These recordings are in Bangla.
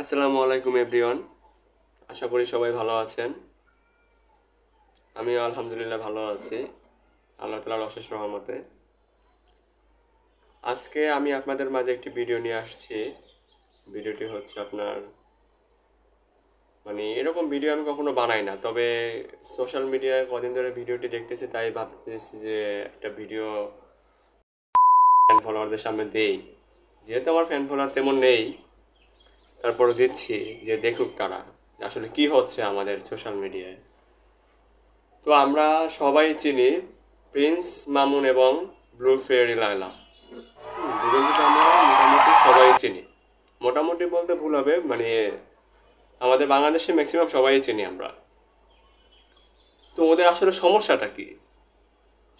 আসসালামু আলাইকুম এভরিওয়ান আশা করি সবাই ভালো আছেন আমি আলহামদুলিল্লাহ ভালো আছি আল্লাহ তালার অশেষ রহমতে আজকে আমি আপনাদের মাঝে একটি ভিডিও নিয়ে আসছি ভিডিওটি হচ্ছে আপনার মানে এরকম ভিডিও আমি কখনো বানাই না তবে সোশ্যাল মিডিয়ায় কদিন ধরে ভিডিওটি দেখতেছি তাই ভাবতেছি যে একটা ভিডিও ফ্যান ফলোয়ারদের সামনে দেই যেহেতু আমার ফ্যান ফলোয়ার তেমন নেই তারপর দিচ্ছি যে দেখুক তারা আসলে কি হচ্ছে আমাদের সোশ্যাল মিডিয়ায় তো আমরা সবাই চিনি প্রিন্স মামুন এবং ব্লু ফেয়ারি লায়লা দুজনকে আমরা মোটামুটি সবাই চিনি মোটামুটি বলতে ভুল হবে মানে আমাদের বাংলাদেশে ম্যাক্সিমাম সবাই চিনি আমরা তো ওদের আসলে সমস্যাটা কি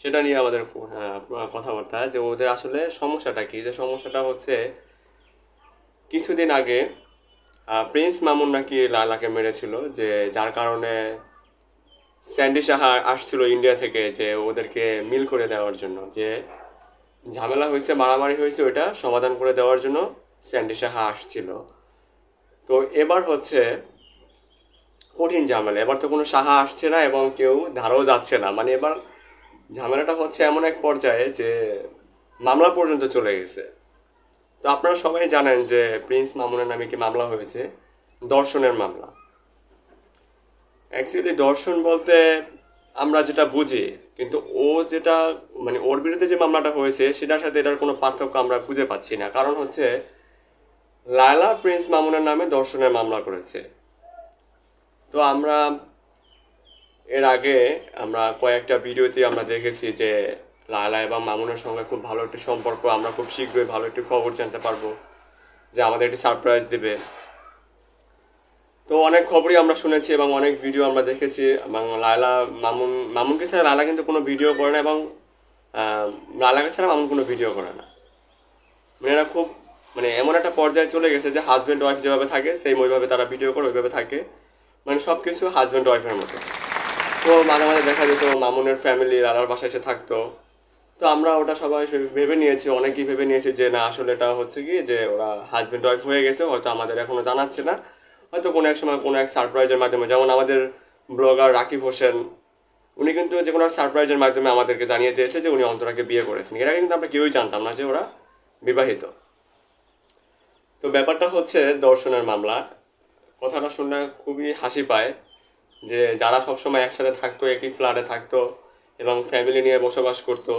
সেটা নিয়ে আমাদের কথাবার্তা যে ওদের আসলে সমস্যাটা কি যে সমস্যাটা হচ্ছে কিছুদিন আগে প্রিন্স মামুন নাকি লালাকে মেরেছিল যে যার কারণে স্যান্ডি সাহা আসছিল ইন্ডিয়া থেকে যে ওদেরকে মিল করে দেওয়ার জন্য যে ঝামেলা হয়েছে মারামারি হয়েছে ওইটা সমাধান করে দেওয়ার জন্য স্যান্ডি সাহা আসছিল তো এবার হচ্ছে কঠিন ঝামেলা এবার তো কোনো সাহা আসছে না এবং কেউ ধারও যাচ্ছে না মানে এবার ঝামেলাটা হচ্ছে এমন এক পর্যায়ে যে মামলা পর্যন্ত চলে গেছে তো আপনারা সবাই জানেন যে প্রিন্স মামুনের নামে কি মামলা হয়েছে দর্শনের মামলা অ্যাকচুয়ালি দর্শন বলতে আমরা যেটা বুঝি কিন্তু ও যেটা মানে ওর বিরুদ্ধে যে মামলাটা হয়েছে সেটার সাথে এটার কোনো পার্থক্য আমরা খুঁজে পাচ্ছি না কারণ হচ্ছে লায়লা প্রিন্স মামুনের নামে দর্শনের মামলা করেছে তো আমরা এর আগে আমরা কয়েকটা ভিডিওতে আমরা দেখেছি যে লায়লা এবং মামুনের সঙ্গে খুব ভালো একটি সম্পর্ক আমরা খুব শীঘ্রই ভালো একটি খবর জানতে পারবো যে আমাদের একটি সারপ্রাইজ দেবে তো অনেক খবরই আমরা শুনেছি এবং অনেক ভিডিও আমরা দেখেছি এবং লায়লা মামুন মামুনকে ছাড়া লায়লা কিন্তু কোনো ভিডিও করে না এবং লায়লাকে ছাড়া মামুন কোনো ভিডিও করে না মেয়েরা খুব মানে এমন একটা পর্যায়ে চলে গেছে যে হাজব্যান্ড ওয়াইফ যেভাবে থাকে সেই ওইভাবে তারা ভিডিও করে ওইভাবে থাকে মানে সব কিছু হাজব্যান্ড ওয়াইফের মতো তো মাঝে মাঝে দেখা যেত মামুনের ফ্যামিলি লালার বাসায় এসে থাকতো তো আমরা ওটা সবাই ভেবে নিয়েছি অনেকেই ভেবে নিয়েছি যে না আসলে এটা হচ্ছে কি যে ওরা হাজব্যান্ড ওয়াইফ হয়ে গেছে হয়তো আমাদের এখনও জানাচ্ছে না হয়তো কোনো এক সময় কোনো এক সারপ্রাইজের মাধ্যমে যেমন আমাদের ব্লগার রাকিব হোসেন উনি কিন্তু যে কোনো সারপ্রাইজের মাধ্যমে আমাদেরকে জানিয়ে দিয়েছে যে উনি অন্তরাকে বিয়ে করেছেন এটা কিন্তু আমরা কেউই জানতাম না যে ওরা বিবাহিত তো ব্যাপারটা হচ্ছে দর্শনের মামলা কথাটা শুনলে খুবই হাসি পায় যে যারা সবসময় একসাথে থাকতো একই ফ্ল্যাটে থাকতো এবং ফ্যামিলি নিয়ে বসবাস করতো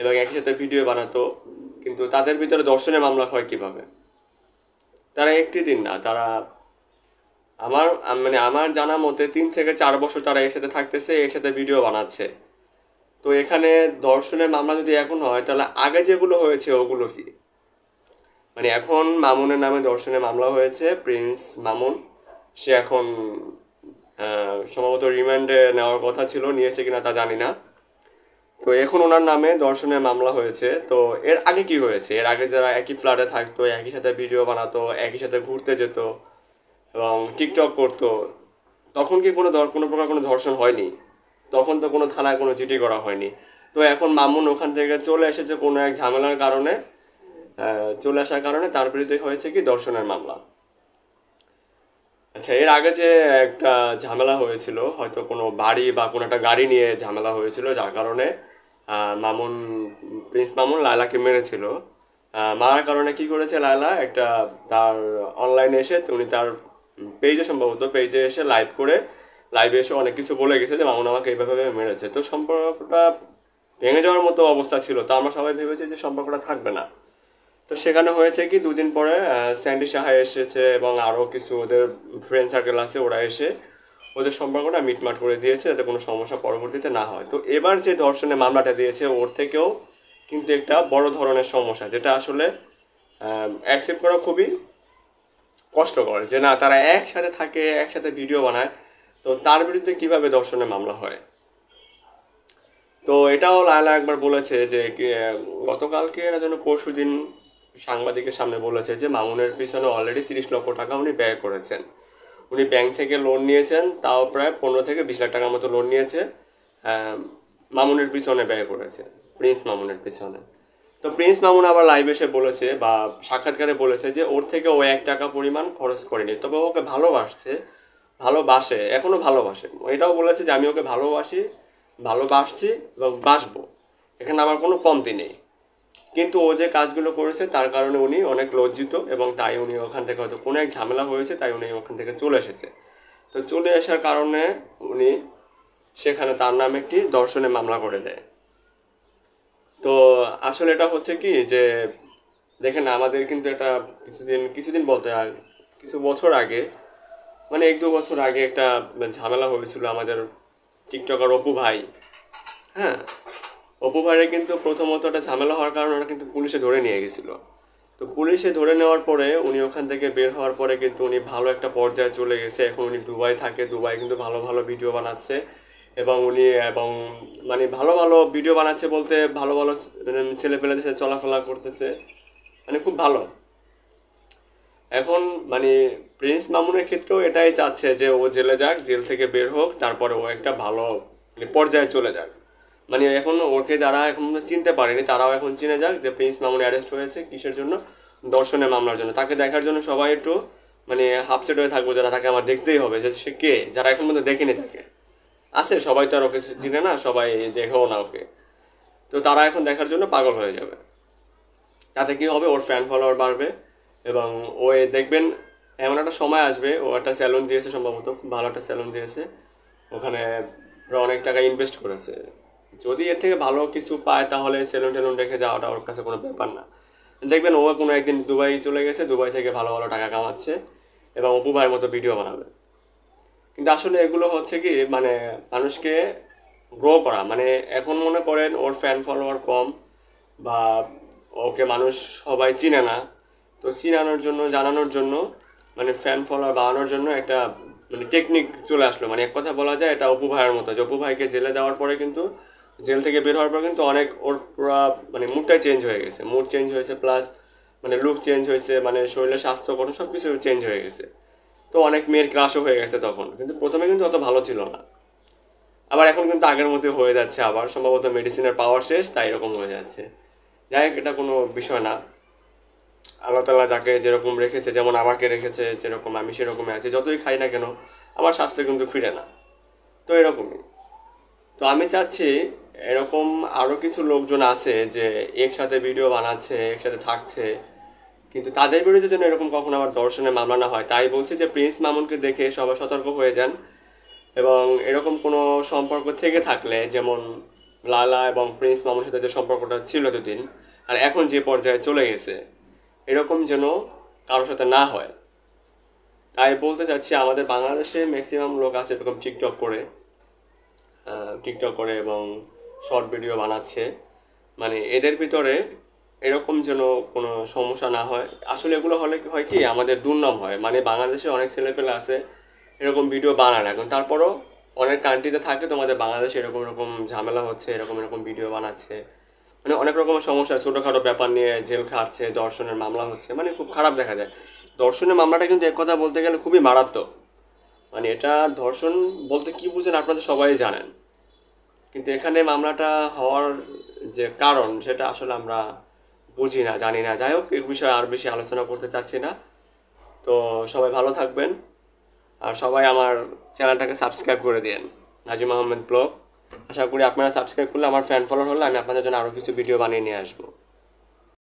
এবং একই সাথে ভিডিও বানাতো কিন্তু তাদের ভিতরে দর্শনের মামলা হয় কিভাবে তারা একটি দিন না তারা আমার মানে আমার জানা মতে তিন থেকে চার বছর তারা একসাথে থাকতেছে একসাথে ভিডিও বানাচ্ছে তো এখানে দর্শনের মামলা যদি এখন হয় তাহলে আগে যেগুলো হয়েছে ওগুলো কি মানে এখন মামুনের নামে দর্শনের মামলা হয়েছে প্রিন্স মামুন সে এখন সম্ভবত রিমান্ডে নেওয়ার কথা ছিল নিয়েছে কিনা তা জানি না তো এখন ওনার নামে ধর্ষণের মামলা হয়েছে তো এর আগে কি হয়েছে এর আগে যারা একই ফ্ল্যাটে থাকতো একই সাথে ভিডিও বানাতো একই সাথে ঘুরতে যেত এবং টিকটক করতো তখন কি কোনো কোনো প্রকার কোনো ধর্ষণ হয়নি তখন তো কোনো থানায় কোনো চিঠি করা হয়নি তো এখন মামুন ওখান থেকে চলে এসেছে কোনো এক ঝামেলার কারণে চলে আসার কারণে তার বিরুদ্ধে হয়েছে কি দর্শনের মামলা আচ্ছা এর আগে যে একটা ঝামেলা হয়েছিল হয়তো কোনো বাড়ি বা কোনো একটা গাড়ি নিয়ে ঝামেলা হয়েছিল যার কারণে মামুন প্রিন্স মামুন লায়লাকে মেরেছিল মারার কারণে কি করেছে লায়লা একটা তার অনলাইনে এসে উনি তার পেজে সম্ভবত পেজে এসে লাইভ করে লাইভে এসে অনেক কিছু বলে গেছে যে মামুন আমাকে এইভাবে মেরেছে তো সম্পর্কটা ভেঙে যাওয়ার মতো অবস্থা ছিল তো আমরা সবাই ভেবেছি যে সম্পর্কটা থাকবে না তো সেখানে হয়েছে কি দুদিন পরে স্যান্ডি সাহা এসেছে এবং আরও কিছু ওদের ফ্রেন্ড সার্কেল আছে ওরা এসে ওদের সম্পর্কটা মিটমাট করে দিয়েছে যাতে কোনো সমস্যা পরবর্তীতে না হয় তো এবার যে ধর্ষণের মামলাটা দিয়েছে ওর থেকেও কিন্তু একটা বড় ধরনের সমস্যা যেটা আসলে অ্যাকসেপ্ট করা খুবই কষ্টকর যে না তারা একসাথে থাকে একসাথে ভিডিও বানায় তো তার বিরুদ্ধে কিভাবে ধর্ষণের মামলা হয় তো এটাও লায়লা একবার বলেছে যে গতকালকে না যেন পরশু দিন সাংবাদিকের সামনে বলেছে যে মামুনের পিছনে অলরেডি তিরিশ লক্ষ টাকা উনি ব্যয় করেছেন উনি ব্যাংক থেকে লোন নিয়েছেন তাও প্রায় পনেরো থেকে বিশ লাখ টাকার মতো লোন নিয়েছে মামুনের পিছনে ব্যয় করেছে প্রিন্স মামুনের পিছনে তো প্রিন্স মামুন আবার লাইভ এসে বলেছে বা সাক্ষাৎকারে বলেছে যে ওর থেকে ও এক টাকা পরিমাণ খরচ করেনি তবে ওকে ভালোবাসছে ভালোবাসে এখনও ভালোবাসে এটাও বলেছে যে আমি ওকে ভালোবাসি ভালোবাসছি এবং বাসবো এখানে আমার কোনো কমতি নেই কিন্তু ও যে কাজগুলো করেছে তার কারণে উনি অনেক লজ্জিত এবং তাই উনি ওখান থেকে হয়তো কোনো এক ঝামেলা হয়েছে তাই উনি ওখান থেকে চলে এসেছে তো চলে আসার কারণে উনি সেখানে তার নামে একটি দর্শনে মামলা করে দেয় তো আসলে এটা হচ্ছে কি যে দেখেন আমাদের কিন্তু একটা কিছুদিন কিছুদিন বলতে আর কিছু বছর আগে মানে এক দু বছর আগে একটা ঝামেলা হয়েছিল আমাদের টিকটকার অপু ভাই হ্যাঁ অপু কিন্তু প্রথমত একটা ঝামেলা হওয়ার কারণে ওরা কিন্তু পুলিশে ধরে নিয়ে গেছিলো তো পুলিশে ধরে নেওয়ার পরে উনি ওখান থেকে বের হওয়ার পরে কিন্তু উনি ভালো একটা পর্যায়ে চলে গেছে এখন উনি দুবাই থাকে দুবাই কিন্তু ভালো ভালো ভিডিও বানাচ্ছে এবং উনি এবং মানে ভালো ভালো ভিডিও বানাচ্ছে বলতে ভালো ভালো মানে ছেলেপেলেদের সাথে চলাফেরা করতেছে মানে খুব ভালো এখন মানে প্রিন্স মামুনের ক্ষেত্রেও এটাই চাচ্ছে যে ও জেলে যাক জেল থেকে বের হোক তারপরে ও একটা ভালো মানে পর্যায়ে চলে যাক মানে এখন ওকে যারা এখন চিনতে পারেনি তারাও এখন চিনে যাক যে প্রিন্স মামুন অ্যারেস্ট হয়েছে কিসের জন্য দর্শনের মামলার জন্য তাকে দেখার জন্য সবাই একটু মানে হাফসেট হয়ে থাকবো যারা তাকে আমার দেখতেই হবে যে সে কে যারা এখন পর্যন্ত দেখেনি তাকে আছে সবাই তো আর ওকে চিনে না সবাই দেখেও না ওকে তো তারা এখন দেখার জন্য পাগল হয়ে যাবে তাতে কী হবে ওর ফ্যান ফলোয়ার বাড়বে এবং ও দেখবেন এমন একটা সময় আসবে ও একটা স্যালুন দিয়েছে সম্ভবত ভালো একটা স্যালুন দিয়েছে ওখানে অনেক টাকা ইনভেস্ট করেছে যদি এর থেকে ভালো কিছু পায় তাহলে সেলুন টেলুন রেখে যাওয়াটা ওর কাছে কোনো ব্যাপার না দেখবেন ও কোনো একদিন দুবাই চলে গেছে দুবাই থেকে ভালো ভালো টাকা কামাচ্ছে এবং অপু ভাইয়ের মতো ভিডিও বানাবে কিন্তু আসলে এগুলো হচ্ছে কি মানে মানুষকে গ্রো করা মানে এখন মনে করেন ওর ফ্যান ফলোয়ার কম বা ওকে মানুষ সবাই চিনে না তো চিনানোর জন্য জানানোর জন্য মানে ফ্যান ফলোয়ার বাড়ানোর জন্য একটা মানে টেকনিক চলে আসলো মানে এক কথা বলা যায় এটা অপু ভাইয়ের মতো যে অপু ভাইকে জেলে দেওয়ার পরে কিন্তু জেল থেকে বের হওয়ার পর কিন্তু অনেক ওর পুরা মানে মুডটাই চেঞ্জ হয়ে গেছে মুড চেঞ্জ হয়েছে প্লাস মানে লুক চেঞ্জ হয়েছে মানে শরীরের স্বাস্থ্য কোনো সব কিছু চেঞ্জ হয়ে গেছে তো অনেক মেয়ের ক্রাশও হয়ে গেছে তখন কিন্তু প্রথমে কিন্তু অত ভালো ছিল না আবার এখন কিন্তু আগের মধ্যে হয়ে যাচ্ছে আবার সম্ভবত মেডিসিনের পাওয়ার শেষ তাই এরকম হয়ে যাচ্ছে যাই হোক এটা কোনো বিষয় না আল্লাহ তালা যাকে যেরকম রেখেছে যেমন আমাকে রেখেছে যেরকম আমি সেরকমই আছি যতই খাই না কেন আমার স্বাস্থ্য কিন্তু ফিরে না তো এরকমই তো আমি চাচ্ছি এরকম আরও কিছু লোকজন আছে যে একসাথে ভিডিও বানাচ্ছে একসাথে থাকছে কিন্তু তাদের বিরুদ্ধে যেন এরকম কখনো আবার দর্শনে মামলা না হয় তাই বলছি যে প্রিন্স মামুনকে দেখে সবাই সতর্ক হয়ে যান এবং এরকম কোনো সম্পর্ক থেকে থাকলে যেমন লালা এবং প্রিন্স মামুন সাথে যে সম্পর্কটা ছিল দুদিন আর এখন যে পর্যায়ে চলে গেছে এরকম যেন কারোর সাথে না হয় তাই বলতে চাচ্ছি আমাদের বাংলাদেশে ম্যাক্সিমাম লোক আছে এরকম টিকটক করে টিকটক করে এবং শর্ট ভিডিও বানাচ্ছে মানে এদের ভিতরে এরকম যেন কোনো সমস্যা না হয় আসলে এগুলো হলে হয় কি আমাদের দুর্নাম হয় মানে বাংলাদেশে অনেক ছেলেপেলে আছে এরকম ভিডিও বানায় এখন তারপরও অনেক কান্ট্রিতে থাকে তোমাদের বাংলাদেশে এরকম এরকম ঝামেলা হচ্ছে এরকম এরকম ভিডিও বানাচ্ছে মানে অনেক রকমের সমস্যা ছোটোখাটো ব্যাপার নিয়ে জেল খাটছে দর্শনের মামলা হচ্ছে মানে খুব খারাপ দেখা যায় দর্শনের মামলাটা কিন্তু এক কথা বলতে গেলে খুবই মারাত্মক মানে এটা ধর্ষণ বলতে কি বুঝেন আপনাদের সবাই জানেন কিন্তু এখানে মামলাটা হওয়ার যে কারণ সেটা আসলে আমরা বুঝি না জানি না যাই হোক এ বিষয়ে আর বেশি আলোচনা করতে চাচ্ছি না তো সবাই ভালো থাকবেন আর সবাই আমার চ্যানেলটাকে সাবস্ক্রাইব করে দিন নাজিম আহমেদ ব্লগ আশা করি আপনারা সাবস্ক্রাইব করলে আমার ফ্যান ফলোয়ার হলে আমি আপনাদের জন্য আরও কিছু ভিডিও বানিয়ে নিয়ে আসবো